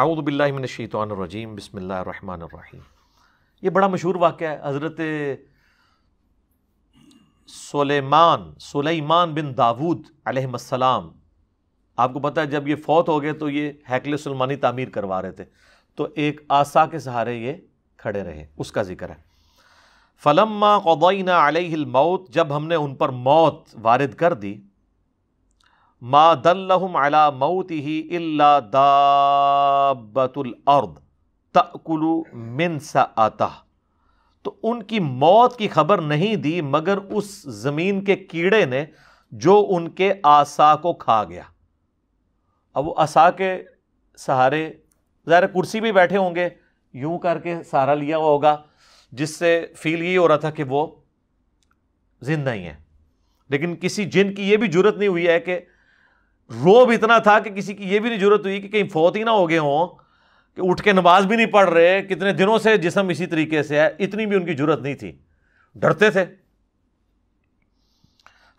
आउदबिल्लिमिनशीतरजीम बसमीम ये बड़ा मशहूर वाक़ है हज़रत सलेमान सलेमान बिन दाऊद अलैहिस्सलाम आपको पता है जब ये फौत हो गए तो ये हैकल सलमानी तामीर करवा रहे थे तो एक आसा के सहारे ये खड़े रहे उसका जिक्र है फ़लम्मा कदीना अलमौत जब हमने उन पर मौत वारद कर दी मा अला मऊती ही इल्ला दाबतुल अर्द तो उनकी मौत की खबर नहीं दी मगर उस ज़मीन के कीड़े ने जो उनके आसा को खा गया अब वो आसा के सहारे ज़ाहिर कुर्सी भी बैठे होंगे यूं करके सहारा लिया हुआ होगा जिससे फील ये हो रहा था कि वो जिंदा ही है लेकिन किसी जिन की ये भी जरूरत नहीं हुई है कि रोब इतना था कि किसी की यह भी नहीं जरूरत हुई कि कहीं फौत ही ना हो गए हों कि उठ के नमाज भी नहीं पढ़ रहे कितने दिनों से जिसम इसी तरीके से है इतनी भी उनकी जरूरत नहीं थी डरते थे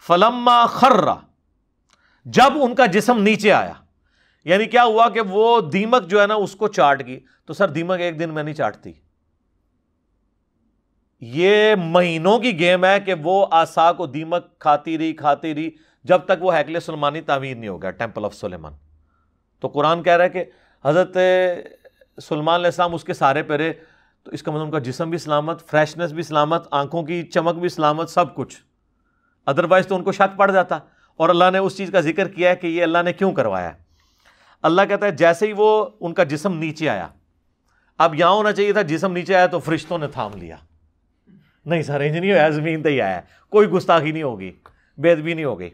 फलम्मा खर्रा जब उनका जिसम नीचे आया यानी क्या हुआ कि वो दीमक जो है ना उसको चाट गई तो सर दीमक एक दिन में नहीं चाटती ये महीनों की गेम है कि वो आशा को दीमक खाती रही खाती रही जब तक वो हैकल सलमानी तामीर नहीं हो गया टेम्पल ऑफ सलेमान तो कुरान कह रहा है कि हज़रत सलमान इस्लाम उसके सारे पेरे तो इसका मतलब उनका जिसम भी सलामत फ्रेशनेस भी सलामत आंखों की चमक भी सलामत सब कुछ अदरवाइज़ तो उनको शक पड़ जाता और अल्लाह ने उस चीज़ का जिक्र किया है कि ये अल्लाह ने क्यों करवाया अल्लाह कहता है जैसे ही वो उनका जिसम नीचे आया अब यहाँ होना चाहिए था जिसम नीचे आया तो फरिश्तों ने थाम लिया नहीं सर इंज नहीं होया ज़मीन तो ही आया कोई गुस्ताखी नहीं होगी बेदबी नहीं हो गई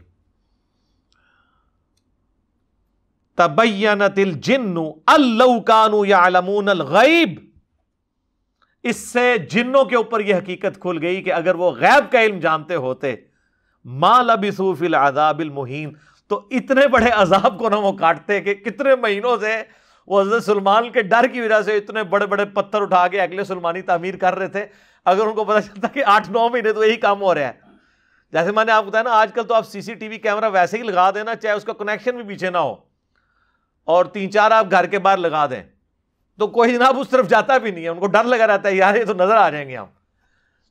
तबैनतिल जिन्नु अल्लकानु यालमून गईब इससे जिन्नों के ऊपर यह हकीकत खुल गई कि अगर वो गैब का इल्म जानते होते माँ लबिसूफिल आदाबिल मुहिन तो इतने बड़े अजाब को ना वो काटते कि कितने महीनों से वो हजरत सलमान के डर की वजह से इतने बड़े बड़े पत्थर उठा के अगले सलमानी तामीर कर रहे थे अगर उनको पता चलता कि आठ नौ महीने तो यही काम हो रहा है जैसे मैंने आपको बताया ना आजकल तो आप सीसीटीवी कैमरा वैसे ही लगा देना चाहे उसका कनेक्शन भी पीछे ना हो और तीन चार आप घर के बाहर लगा दें तो कोई जनाब उस तरफ जाता भी नहीं है उनको डर लगा रहता है यार ये तो नज़र आ जाएंगे हम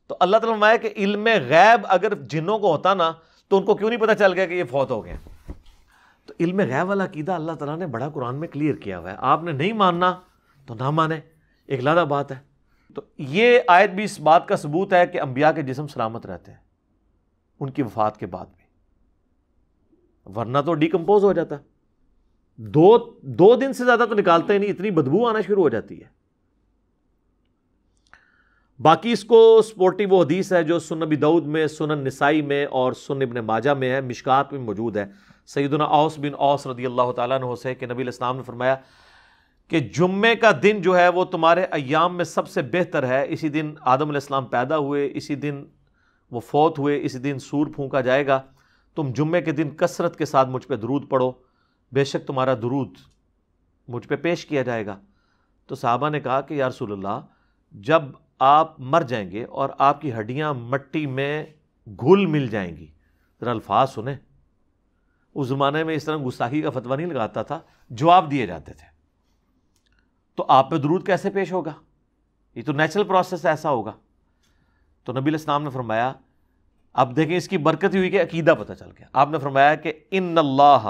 तो अल्लाह तला है कि इल्म गैब अगर जिन्हों को होता ना तो उनको क्यों नहीं पता चल गया कि ये फौत हो गए तो इल्म गैब वाला कीदा अल्लाह तला ने बड़ा कुरान में क्लियर किया हुआ है आपने नहीं मानना तो ना माने एक लादा बात है तो ये आयत भी इस बात का सबूत है कि अम्बिया के जिसम सलामत रहते हैं उनकी वफात के बाद भी वरना तो डिकम्पोज हो जाता दो दो दिन से ज़्यादा तो निकालते ही नहीं इतनी बदबू आना शुरू हो जाती है बाकी इसको स्पोर्टिव वो हदीस है जो सुनबी दऊद में सुन नसाई में और सुन इबन माजा में है मिशकात में मौजूद है सईदना औस बिन औस रदी अल्लाह तसे के कि नबी इस्लाम ने फरमाया कि जुम्मे का दिन जो है वो तुम्हारे अयाम में सबसे बेहतर है इसी दिन आदम इस्लाम पैदा हुए इसी दिन वो फौत हुए इसी दिन सूर फूका जाएगा तुम जुम्मे के दिन कसरत के साथ मुझ पर दरूद पढ़ो बेशक तुम्हारा दुरूद मुझ पर पे पेश किया जाएगा तो साहबा ने कहा कि यारसोल्ला जब आप मर जाएंगे और आपकी हड्डियाँ मट्टी में घुल मिल जाएंगी ज़रा अल्फाज सुने उस ज़माने में इस तरह गुस्साही का फतवा नहीं लगाता था जवाब दिए जाते थे तो आप पे दुरूद कैसे पेश होगा ये तो नेचुरल प्रोसेस ऐसा होगा तो नबी इस्लाम ने फरमाया अब देखें इसकी बरकत हुई कि अकीदा पता चल गया आपने फरमाया कि इन अल्लाह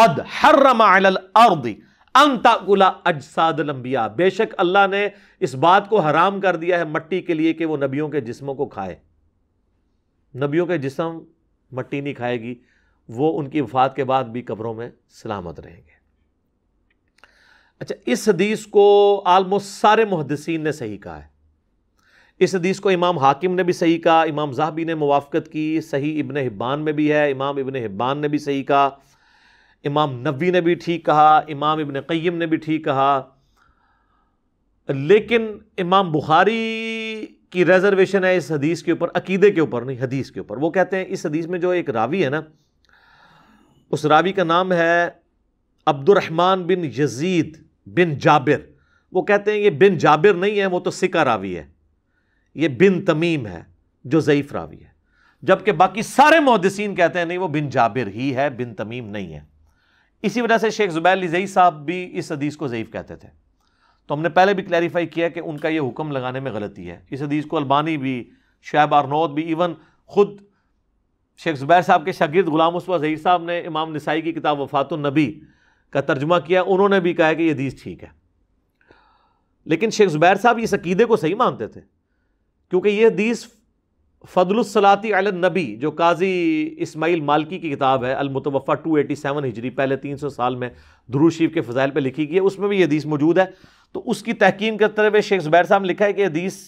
अद हर्रमादी अंताकुला अजसाद लंबिया बेशक अल्लाह ने इस बात को हराम कर दिया है मट्टी के लिए कि वो नबियों के जिस्मों को खाए नबियों के जिसम मट्टी नहीं खाएगी वो उनकी वफात के बाद भी कब्रों में सलामत रहेंगे अच्छा इस हदीस को आलमोस्ट सारे मुहदसिन ने सही कहा है इस हदीस को इमाम हाकिम ने भी सही कहा इमाम जहाबी ने मुवाफ़त की सही इबन हिब्बान में भी है इमाम इबन हिब्बान ने भी सही कहा इमाम नबी ने भी ठीक कहा इमाम इबन क़य्यम ने भी ठीक कहा लेकिन इमाम बुखारी की रिजर्वेशन है इस हदीस के ऊपर अकीदे के ऊपर नहीं हदीस के ऊपर वो कहते हैं इस हदीस में जो एक रावी है ना उस रावी का नाम है अब्दुलरहमान बिन यजीद बिन जाबिर वो कहते हैं ये बिन जाबिर नहीं है वो तो सिका रावी है ये बिन तमीम है जो ज़यीफ़ रावी है जबकि बाकी सारे मुहदसिन कहते हैं नहीं वो बिन जाबिर ही है बिन तमीम नहीं है इसी वजह से शेख ज़ुबैर लिजई साहब भी इस हदीस को ज़यीफ़ कहते थे तो हमने पहले भी क्लैरिफाई किया कि उनका यह हुक्म लगाने में गलती है इस हदीस को अल्बानी भी शैब आरनौद भी इवन ख़ुद शेख ज़ुबैर साहब के शागिर्द गुलाम उसवा जही साहब ने इमाम नसाई की किताब वफ़ात नबी का तर्जुमा किया उन्होंने भी कहा कि यह हदीस ठीक है लेकिन शेख ज़ुबैर साहब इस अकीदे को सही मानते थे क्योंकि यह हदीस फ़दलसलाती नबी जो काजी इसमाइल मालकी की किताब है अलमतवफ़ा टू एटी सेवन हिजरी पहले तीन सौ साल में ध्रुव शिव के फ़जाइल पर लिखी गई है उसमें भी हदीस मौजूद है तो उसकी तहकीम करते हुए शेख ज़ुबैर साहब लिखा है कि यदीस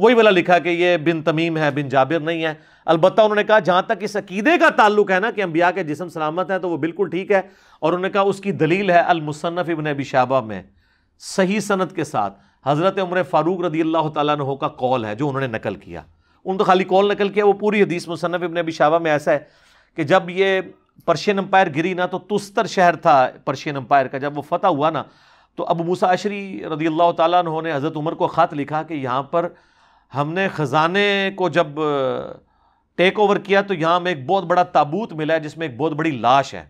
वही वाला लिखा कि यह बिन तमीम है बिन जाबिर नहीं है अलबत्त उन्होंने कहा जहाँ तक इस अकीदे का ताल्लुक है ना कि अम्बिया के जिसम सलामत हैं तो वो बिल्कुल ठीक है और उन्होंने कहा उसकी दलील है अलमुसनफ़ इबन अबी शाबा में सही सनत के साथ हज़रत उम्र फ़ारूक रदी अल्लाह तु कौल है जो उन्होंने नकल किया उन तो खाली कॉल नकल किया वो पूरी हदीस मुसनफ़ इबन अबी शाबा में ऐसा है कि जब ये पर्शियन अम्पायर गिरी ना तो तुस्तर शहर था पर्शियन अम्पायर का जब वो फतह हुआ ना तो अब मूसा अशरी रदी अल्लाह तु ने हज़रत उमर को ख़त लिखा कि यहाँ पर हमने ख़जाने को जब टेक ओवर किया तो यहाँ में एक बहुत बड़ा ताबूत मिला है जिसमें एक बहुत बड़ी लाश है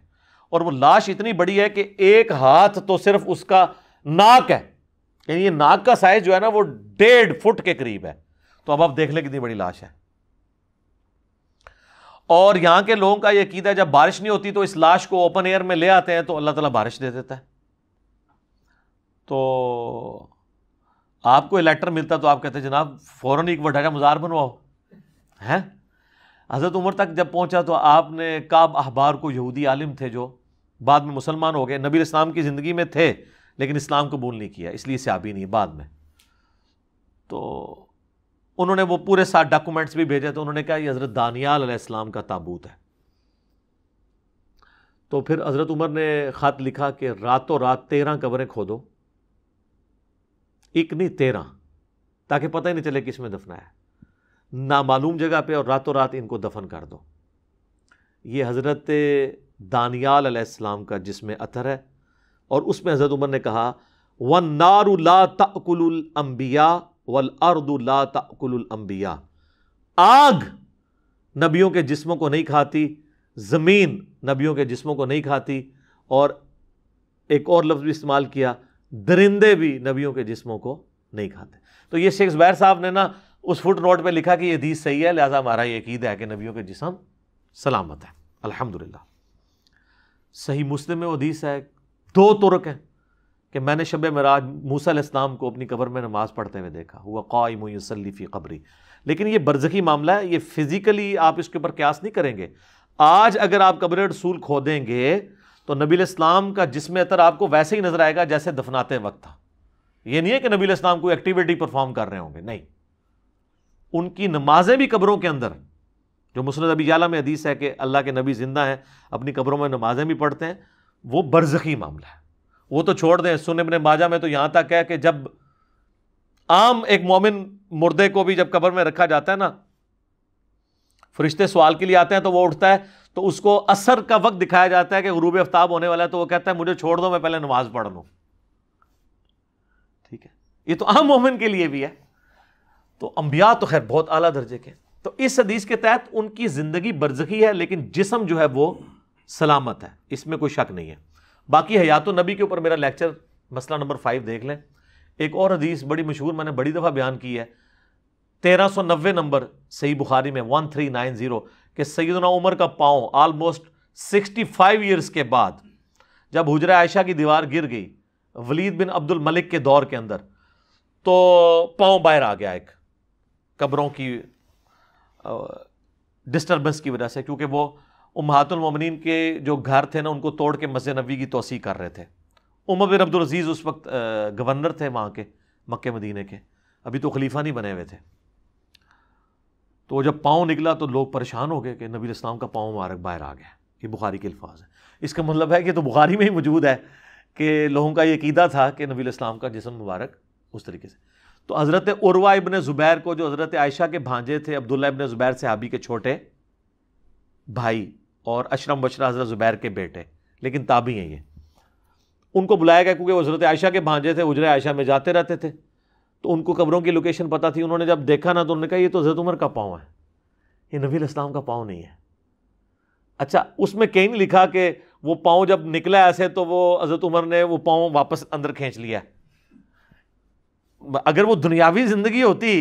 और वो लाश इतनी बड़ी है कि एक हाथ तो सिर्फ उसका नाक है यानी ये नाक का साइज़ जो है ना वो डेढ़ फुट के करीब है तो अब आप देख लें कितनी बड़ी लाश है और यहाँ के लोगों का यह कीदा जब बारिश नहीं होती तो इस लाश को ओपन एयर में ले आते हैं तो अल्लाह ताला बारिश दे देता है तो आपको इलेक्टर मिलता तो आप कहते जनाब फ़ौरन एक वटाका मज़ार बनवाओ हैं हज़रत उम्र तक जब पहुंचा तो आपने काब अहबार को यहूदी आलिम थे जो बाद में मुसलमान हो गए नबी इस्लाम की ज़िंदगी में थे लेकिन इस्लाम को बोल नहीं किया इसलिए ही नहीं बाद में तो उन्होंने वो पूरे साथ डॉक्यूमेंट्स भी भेजे तो उन्होंने कहा हज़रत दानियाल इस्लाम का ताबूत है तो फिर हज़रत उमर ने ख़त लिखा कि रातों रात तेरह कबरें खोदो एक नहीं तेरह ताकि पता ही नहीं चले किस में दफना है नामालूम जगह पे और रातों रात इनको दफन कर दो ये हज़रत दानियाल इस्लाम का जिसमें अतर है और उसमें हज़रत उमर ने कहा वन नारुला तकुल अम्बिया वल अर्दुल्ला तकुलम्बिया आग नबियों के जिस्मों को नहीं खाती ज़मीन नबियों के जिस्मों को नहीं खाती और एक और लफ्ज़ भी इस्तेमाल किया दरिंदे भी नबियों के जिस्मों को नहीं खाते तो ये जबैर साहब ने ना उस फुट नोट पर लिखा कि ये दीज सही है लिहाजा हमारा ये अकीद है कि नबियों के जिसम सलामत है अल्हम्दुलिल्लाह सही मुस्लिम में वो दीस है दो तुर्क हैं कि मैंने शब मराज मूसा इस्लाम को अपनी कब्र में नमाज़ पढ़ते हुए देखा हुआ कायम सलीफ़ी कब्री लेकिन ये बरज़की मामला है ये फ़िज़िकली आप इसके ऊपर क्यास नहीं करेंगे आज अगर आप कब्र रसूल खोदेंगे तो नबी इस्लाम का जिसम तर आपको वैसे ही नज़र आएगा जैसे दफनाते वक्त था ये नहीं है कि नबी इस्लाम कोई एक्टिविटी परफॉर्म कर रहे होंगे नहीं उनकी नमाजें भी कब्रों के अंदर जो मुसरत अबी याला में हदीस है कि अल्लाह के नबी ज़िंदा हैं अपनी कब्रों में नमाजें भी पढ़ते हैं वो बरज़की मामला है वो तो छोड़ दें सुन इबन माजा में तो यहां तक है कि जब आम एक मोमिन मुर्दे को भी जब कबर में रखा जाता है ना फरिश्ते सवाल के लिए आते हैं तो वो उठता है तो उसको असर का वक्त दिखाया जाता है कि गुरूब आफ्ताब होने वाला है तो वो कहता है मुझे छोड़ दो मैं पहले नमाज पढ़ लू ठीक है ये तो आम मोमिन के लिए भी है तो अंबिया तो खैर बहुत आला दर्जे के तो इस हदीस के तहत उनकी ज़िंदगी बरजखी है लेकिन जिसम जो है वो सलामत है इसमें कोई शक नहीं है बाकी हयात नबी के ऊपर मेरा लेक्चर मसला नंबर फाइव देख लें एक और हदीस बड़ी मशहूर मैंने बड़ी दफ़ा बयान की है तेरह सौ नब्बे नंबर सही बुखारी में वन थ्री नाइन ज़ीरो के सैदना उमर का पाँव आलमोस्ट सिक्सटी फाइव ईयर्स के बाद जब हुजरा आयशा की दीवार गिर गई वलीद बिन अब्दुल मलिक के दौर के अंदर तो पाँव बाहर आ गया एक कब्रों की डिस्टर्बेंस की वजह से क्योंकि वो उमहातुलममिन के जो घर थे ना उनको तोड़ के मस्जिद नबी की तोसी कर रहे थे उमर बिन अब्दुलरजीज़ उस वक्त गवर्नर थे वहाँ के मक्के मदीने के अभी तो खलीफा नहीं बने हुए थे तो जब पाँव निकला तो लोग परेशान हो गए कि नबी इस्लाम का पाँव मुबारक बाहर आ गया ये बुखारी के अल्फाज हैं इसका मतलब है कि तो बुखारी में ही मौजूद है कि लोगों का ये अकीदा था कि नबी इस्लाम का जिसम मुबारक उस तरीके से तो हज़रत उर्वा इबन ज़ुबैर को जो हज़रत आयशा के भांजे थे अब्दुल्ला इबन ज़ुबैर से हाबी के छोटे भाई और अशरम बशरा हज़रत ज़ुबैर के बेटे लेकिन ताबी हैं ये उनको बुलाया गया क्योंकि हज़रत आयशा के भांजे थे उजरा आयशा में जाते रहते थे तो उनको कब्रों की लोकेशन पता थी उन्होंने जब देखा ना तो उन्होंने कहा ये तो हज़रत उमर का पाँव है ये नबी इस्लाम का पाँव नहीं है अच्छा उसमें कहीं नहीं लिखा कि वो पाँव जब निकला ऐसे तो वो हज़रत उमर ने वो पाँव वापस अंदर खींच लिया अगर वो दुनियावी ज़िंदगी होती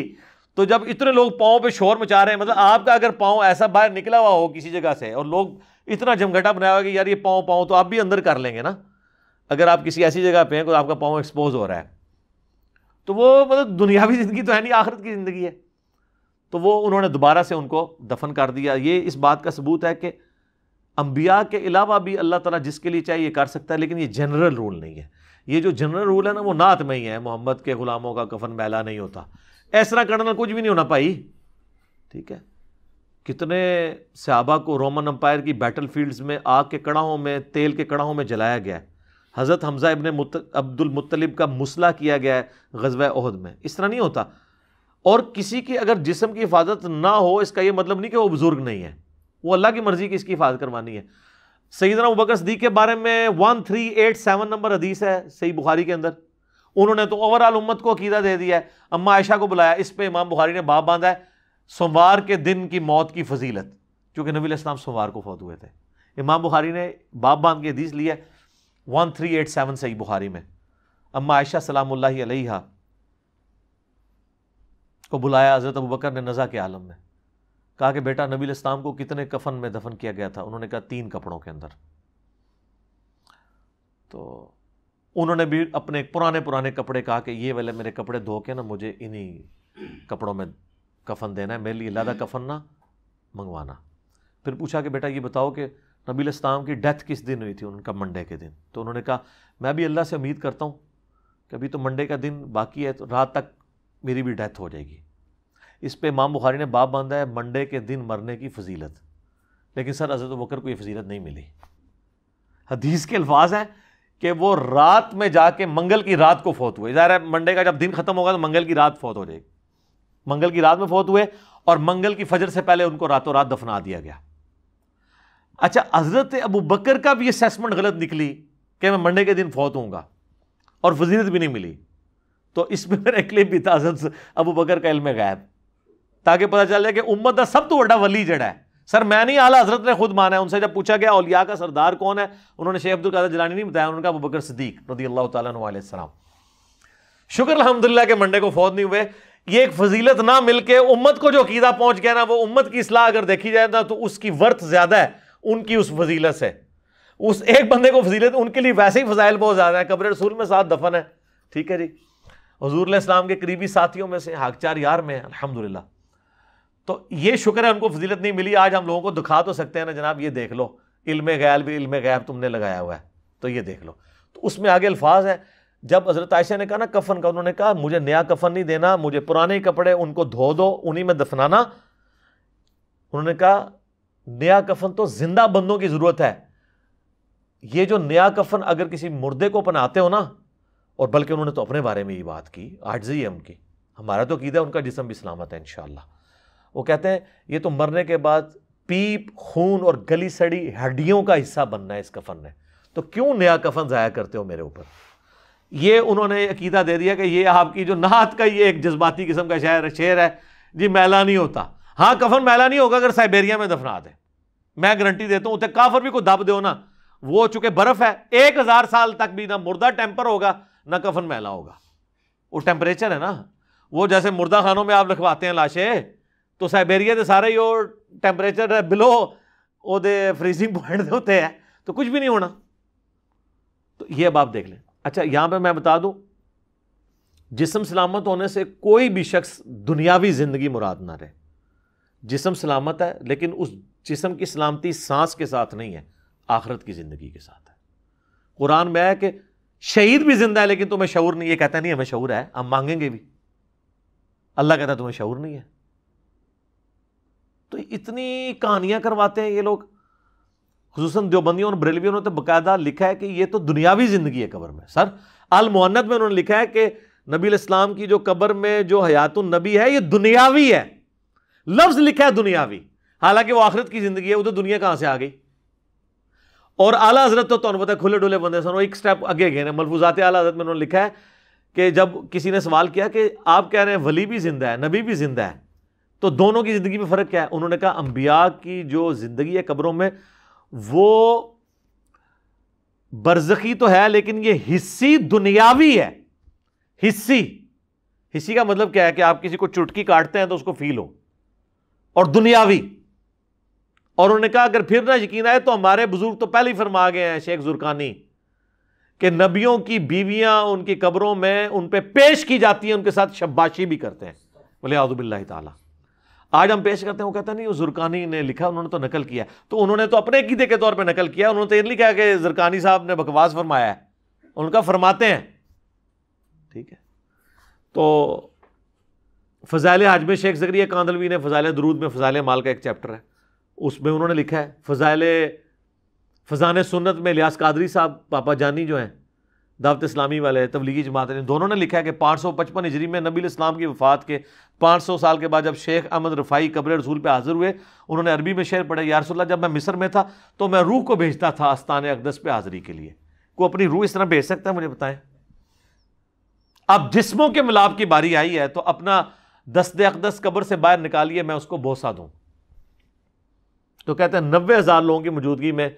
तो जब इतने लोग पाँव पे शोर मचा रहे हैं मतलब आपका अगर पाँव ऐसा बाहर निकला हुआ हो किसी जगह से और लोग इतना जमघटा बनाया हुआ कि यार ये पाँव पाँव तो आप भी अंदर कर लेंगे ना अगर आप किसी ऐसी जगह पे हैं तो आपका पाँव एक्सपोज हो रहा है तो वो मतलब दुनियावी ज़िंदगी तो है नहीं आखिरत की ज़िंदगी है तो वो उन्होंने दोबारा से उनको दफन कर दिया ये इस बात का सबूत है कि अम्बिया के अलावा भी अल्लाह ताला जिसके लिए चाहिए कर सकता है लेकिन ये जनरल रूल नहीं है ये जो जनरल रूल है ना वो नात में ही है मोहम्मद के ग़ुलामों का कफन मैला नहीं होता इस तरह करने कुछ भी नहीं होना भाई ठीक है कितने सहाबा को रोमन अम्पायर की बैटल फील्ड्स में आग के कड़ाहों में तेल के कड़ाहों में जलाया गया है हज़रत हमज़ा इबन मुत, अब्दुल मुतलिब का मुसला किया गया है गजब अहद में इस तरह नहीं होता और किसी की अगर जिसम की हिफाजत ना हो इसका ये मतलब नहीं कि वो बुज़ुर्ग नहीं है वो अल्लाह की मर्ज़ी की इसकी हिफाजत करवानी है सईदना बकर सदीक के बारे में one three eight seven number हदीस है सही बुखारी के अंदर उन्होंने तो ओवरऑल उम्मत को अकीदा दे दिया है अम्मा आयशा को बुलाया इस पर इमाम बुखारी ने बाप बांधा है सोमवार के दिन की मौत की फजीलत चूँकि नबी इस्लाम सोमवार को फौत हुए थे इमाम बुखारी ने बाप बांध के हदीस लिया वन थ्री एट सेवन सही बुखारी में अम्मा आयशा सलाम अलैहा को बुलाया हज़रत अबू बकर ने नज़ा के आलम में कहा कि बेटा नबी इस्लाम को कितने कफन में दफन किया गया था उन्होंने कहा तीन कपड़ों के अंदर तो उन्होंने भी अपने पुराने पुराने कपड़े कहा कि ये वाले मेरे कपड़े धो के ना मुझे इन्हीं कपड़ों में कफन देना है मेरे लिए लादा हम्म। कफन ना मंगवाना फिर पूछा कि बेटा ये बताओ कि नबी इस्लाम की डेथ किस दिन हुई थी उनका मंडे के दिन तो उन्होंने कहा मैं भी अल्लाह से उम्मीद करता हूँ कि अभी तो मंडे का दिन बाकी है तो रात तक मेरी भी डेथ हो जाएगी इस पर इमाम बुखारी ने बाप बांधा है मंडे के दिन मरने की फजीलत लेकिन सर हजरत वक्र को ये फजीलत नहीं मिली हदीस के अल्फाज हैं कि वो रात में जाके मंगल की रात को फौत हुए ज़ाहिर है मंडे का जब दिन खत्म होगा तो मंगल की रात फौत हो जाएगी मंगल की रात में फौत हुए और मंगल की फजर से पहले उनको रातों रात दफना दिया गया अच्छा हज़रत अबू बकर का भी असेसमेंट गलत निकली कि मैं मंडे के दिन फौत हूँगा और फजीलत भी नहीं मिली तो इसमें मेरा क्लिप भी था हज़रत अबू बकर का इल्म गायब ताकि पता चल जाए कि उम्मत का सब तो व्डा वली जड़ा है सर मैं नहीं आला हजरत ने खुद माना है उनसे जब पूछा गया अलिया का सरदार कौन है उन्होंने शेख अब्दुल कादर जलानी नहीं बताया उन्होंने कहा बकर सदीक रदी अल्लाह तलाम शुक्र अलहमदिल्ला के मंडे को फौज नहीं हुए ये एक फजीलत ना मिलकर उम्मत को जो अकीदा पहुंच गया ना वो उम्मत की असलाह अगर देखी जाए ना तो उसकी वर्थ ज़्यादा है उनकी उस फजीलत से उस एक बंदे को फजीलत उनके लिए वैसे ही फजाइल बहुत ज़्यादा है कब्र रसूल में साथ दफन है ठीक है जी हजूर इस्लाम के करीबी साथियों में से हाकचार यार में अलहमदिल्ला तो ये शुक्र है उनको फजीलत नहीं मिली आज हम लोगों को दिखा तो सकते हैं ना जनाब ये देख लो इल्म गैल भी इल्म गैब तुमने लगाया हुआ है तो ये देख लो तो उसमें आगे अल्फाज है जब हज़रत आयशा ने कहा ना कफन का उन्होंने कहा मुझे नया कफन नहीं देना मुझे पुराने कपड़े उनको धो दो उन्हीं में दफनाना उन्होंने कहा नया कफन तो जिंदा बंदों की ज़रूरत है ये जो नया कफन अगर किसी मुर्दे को अपनाते हो ना और बल्कि उन्होंने तो अपने बारे में ये बात की आर्जी है उनकी हमारा तो कीदा उनका जिसम भी सलामत है इनशाला वो कहते हैं ये तो मरने के बाद पीप खून और गली सड़ी हड्डियों का हिस्सा बनना है इस कफन ने तो क्यों नया कफन ज़ाया करते हो मेरे ऊपर ये उन्होंने अकीदा दे दिया कि ये आपकी जो नात का ये एक जज्बाती किस्म का शहर शेर है जी मैला नहीं होता हाँ कफन मैला नहीं होगा अगर साइबेरिया में दफना दे मैं गारंटी देता हूँ उतने काफर भी को दब दो ना वो चूंकि बर्फ है एक हज़ार साल तक भी ना मुर्दा टेम्पर होगा ना कफन मैला होगा वो टेम्परेचर है ना वो जैसे मुर्दा खानों में आप लिखवाते हैं लाशें तो सैबेरिया ਦੇ तो सारे ही टैंपरेचर है बिलो ਉਹਦੇ फ्रीजिंग पॉइंट होते है तो कुछ भी नहीं होना तो ये अब आप देख लें अच्छा यहां पे मैं बता दूं जिसम सलामत होने से कोई भी शख्स दुनियावी ज़िंदगी मुराद ना रहे जिसम सलामत है लेकिन उस जिसम की सलामती सांस के साथ नहीं है आखरत की ज़िंदगी के साथ है कुरान में है कि शहीद भी ज़िंदा है लेकिन तुम्हें शूर नहीं ये कहता नहीं हमें शूर है हम मांगेंगे भी अल्लाह कहता तुम्हें शूर नहीं है तो इतनी कहानियां करवाते हैं ये लोग खसूस देवबंदियों और बरेलवियों ने तो बाकायदा लिखा है कि ये तो दुनियावी ज़िंदगी है कबर में सर अल मोहन्नत में उन्होंने लिखा है कि नबी इस्लाम की जो कबर में जो हयात नबी है ये दुनियावी है लफ्ज़ लिखा है दुनियावी हालांकि वो आखिरत की ज़िंदगी है वो तो दुनिया कहाँ से आ गई और आला हजरत तो तुम पता खुले डुले बंदे सर एक स्टेप अगे गए हैं मलफूजात आला हजरत में उन्होंने लिखा है कि जब किसी ने सवाल किया कि आप कह रहे हैं वली भी जिंदा है नबी भी जिंदा है तो दोनों की ज़िंदगी में फ़र्क क्या है उन्होंने कहा अम्बिया की जो ज़िंदगी है कब्रों में वो बरजखी तो है लेकिन ये हिस्सी दुनियावी है हिस्सी हिस्सी का मतलब क्या है कि आप किसी को चुटकी काटते हैं तो उसको फील हो और दुनियावी और उन्होंने कहा अगर फिर ना यकीन आए तो हमारे बुजुर्ग तो पहले ही फरमा गए हैं शेख जुर्कानी कि नबियों की बीवियां उनकी कब्रों में उन पर पे पेश की जाती हैं उनके साथ शब्बाशी भी करते हैं बोले आजबिल्ला ताला आज हम पेश करते हैं वो कहता नहीं वो जुर्कानी ने लिखा उन्होंने तो नकल किया तो उन्होंने तो अपने गीते के तौर पर नकल किया उन्होंने तो ये लिखा कि जुर्कानी साहब ने बकवास फरमाया है उनका फरमाते हैं ठीक है तो फजाइल हाज शेख जगरिया कांदलवी ने फजाइल दरूद में फजाइल माल का एक चैप्टर है उसमें उन्होंने लिखा है फजाइल फ़जान सुन्नत में लियास कादरी साहब पापा जानी जो हैं दावत इस्लामी वाले तबलीगी जमात ने दोनों ने लिखा है कि पाँच सौ पचपन हिजरी में नबी इस्लाम की वफ़ात के पाँच सौ साल के बाद जब शेख अहमद रफ़ाई कब्र रसूल पर हाज़िर हुए उन्होंने अरबी में शेर पढ़े यारसोल्ला जब मैं मिसर में था तो मैं रूह को भेजता था आस्तान अकदस पे हाज़िरी के लिए को अपनी रूह इस तरह भेज सकता है मुझे बताएं अब जिसमों के मिलाप की बारी आई है तो अपना दस्त अकदस कब्र से बाहर निकालिए मैं उसको बोसा दूँ तो कहते हैं नब्बे हज़ार लोगों की मौजूदगी में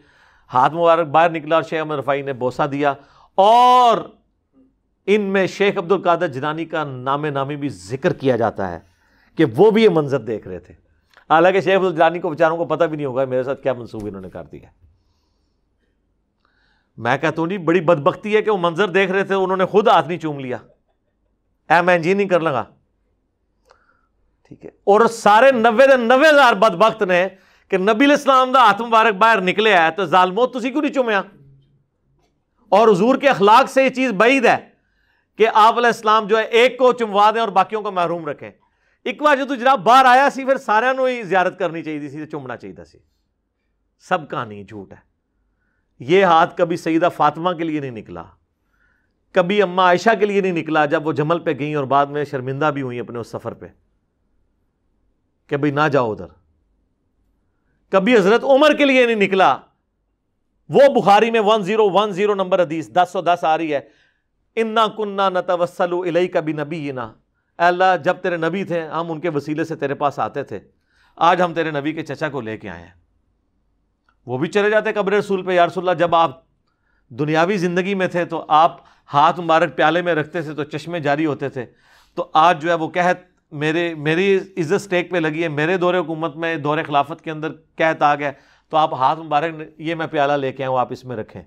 हाथ मुबारक बाहर निकला और शेख अहमद रफ़ाई ने बोसा दिया और इनमें शेख अब्दुल कादर जिनानी का नाम नामी भी जिक्र किया जाता है कि वो भी ये मंजर देख रहे थे हालांकि शेख अब्दुल जिलानी को बेचारों को पता भी नहीं होगा मेरे साथ क्या मनसूब इन्होंने कर दिया मैं कहता हूं जी बड़ी बदबकती है कि वो मंजर देख रहे थे उन्होंने खुद हाथ नहीं चूम लिया एम एन कर लगा ठीक है और सारे नब्बे के नब्बे हज़ार बदबक ने कि नबी इस्लाम का हाथ मुबारक बाहर निकले है तो जालमोत क्यों नहीं चूमया और हजूर के अखलाक से यह चीज़ बईद है कि आप इस्लाम जो है एक को चुमवा दें और बाकियों को महरूम रखें एक बार जो तू ਬਾਹਰ ਆਇਆ आया ਫਿਰ फिर सारे ਹੀ ਜ਼ਿਆਰਤ ਕਰਨੀ ਚਾਹੀਦੀ ਸੀ ਤੇ ਚੁੰਮਣਾ ਚਾਹੀਦਾ ਸੀ ਸਭ ਕਹਾਣੀ ਝੂਠ ਹੈ हाथ कभी सईदा फातमा के लिए नहीं निकला कभी अम्मा आयशा के लिए नहीं निकला जब वो जमल पर गई और बाद में शर्मिंदा भी हुई अपने उस सफ़र पर कि भाई ना जाओ उधर कभी हज़रत उमर के लिए नहीं निकला वो बुखारी में one zero one zero number हदीस दस सौ दस आ रही है इन्ना कुन्ना न तवसल इलई कभी नबी ना अल्लाह जब तेरे नबी थे हम उनके वसीले से तेरे पास आते थे आज हम तेरे नबी के चचा को लेके आए हैं वो भी चले जाते कब्र रसूल पे यारसोल्ला जब आप दुनियावी ज़िंदगी में थे तो आप हाथ मुबारक प्याले में रखते थे तो चश्मे जारी होते थे तो आज जो है वो कहत मेरे मेरी इज्जत स्टेक पर लगी है मेरे दौरे हुकूमत में दौरे खिलाफत के अंदर कहत आ गया तो आप हाथ मुबारक ये मैं प्याला लेके आऊँ आप इसमें रखें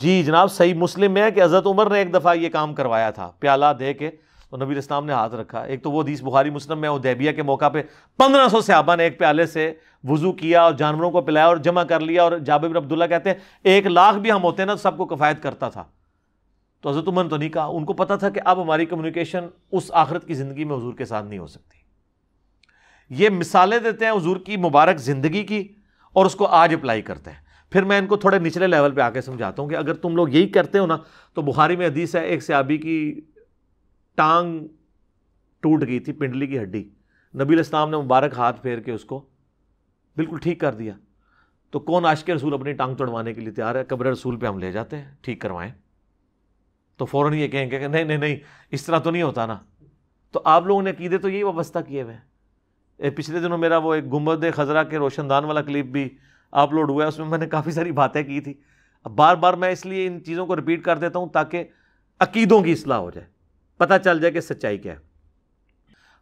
जी जनाब सही मुस्लिम में है कि हज़रत उमर ने एक दफ़ा ये काम करवाया था प्याला दे के तो नबी इस्लाम ने हाथ रखा एक तो वो दीस बुखारी मुस्लिम में उदैबिया के मौका पे 1500 सौ सहाबा ने एक प्याले से वज़ू किया और जानवरों को पिलाया और जमा कर लिया और जाबिर अब्दुल्ला कहते हैं एक लाख भी हम होते हैं ना तो सबको कफ़ायत करता था तो हज़रत उमर तो नहीं कहा उनको पता था कि अब हमारी कम्युनिकेशन उस आखरत की ज़िंदगी में हजूर के साथ नहीं हो सकती ये मिसालें देते हैं हजूर की मुबारक ज़िंदगी की और उसको आज अप्लाई करते हैं फिर मैं इनको थोड़े निचले लेवल पे आके समझाता हूँ कि अगर तुम लोग यही करते हो ना तो बुखारी में हदीस है एक सयाबी की टांग टूट गई थी पिंडली की हड्डी नबी इस्लाम ने मुबारक हाथ फेर के उसको बिल्कुल ठीक कर दिया तो कौन आश के रसूल अपनी टांग तोड़वाने के लिए तैयार है कब्र रसूल पे हम ले जाते हैं ठीक करवाएं तो फ़ौर ये कहेंगे कि नहीं नहीं नहीं इस तरह तो नहीं होता ना तो आप लोगों ने अकीदे तो यही व्यवस्था किए हुए हैं पिछले दिनों मेरा वो एक गुम्बद खजरा के रोशनदान वाला क्लिप भी अपलोड हुआ है उसमें मैंने काफ़ी सारी बातें की थी अब बार बार मैं इसलिए इन चीज़ों को रिपीट कर देता हूँ ताकि अकीदों की असलाह हो जाए पता चल जाए कि सच्चाई क्या है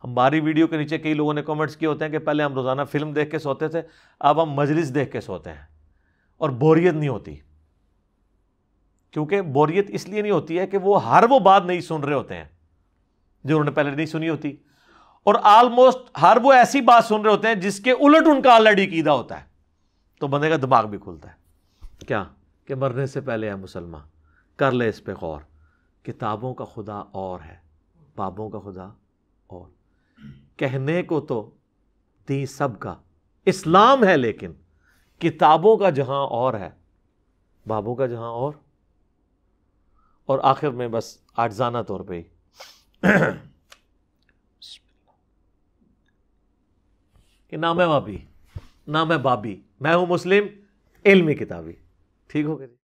हमारी वीडियो के नीचे कई लोगों ने कमेंट्स किए होते हैं कि पहले हम रोज़ाना फिल्म देख के सोते थे अब हम मजलिस देख के सोते हैं और बोरियत नहीं होती क्योंकि बोरियत इसलिए नहीं होती है कि वो हर वो बात नहीं सुन रहे होते हैं जो उन्होंने पहले नहीं सुनी होती और ऑलमोस्ट हर वो ऐसी बात सुन रहे होते हैं जिसके उलट उनका ऑलरेडी कीदा होता है तो बंदे का दिमाग भी खुलता है क्या कि मरने से पहले है मुसलमान कर ले इस पर गौर किताबों का खुदा और है बाबों का खुदा और कहने को तो दी सब का इस्लाम है लेकिन किताबों का जहां और है बाबों का जहां और और आखिर में बस आजाना तौर पर ही कि ना मैं भाभी ना मैं बाबी मैं हूँ मुस्लिम इल्मी किताबी ठीक हो गया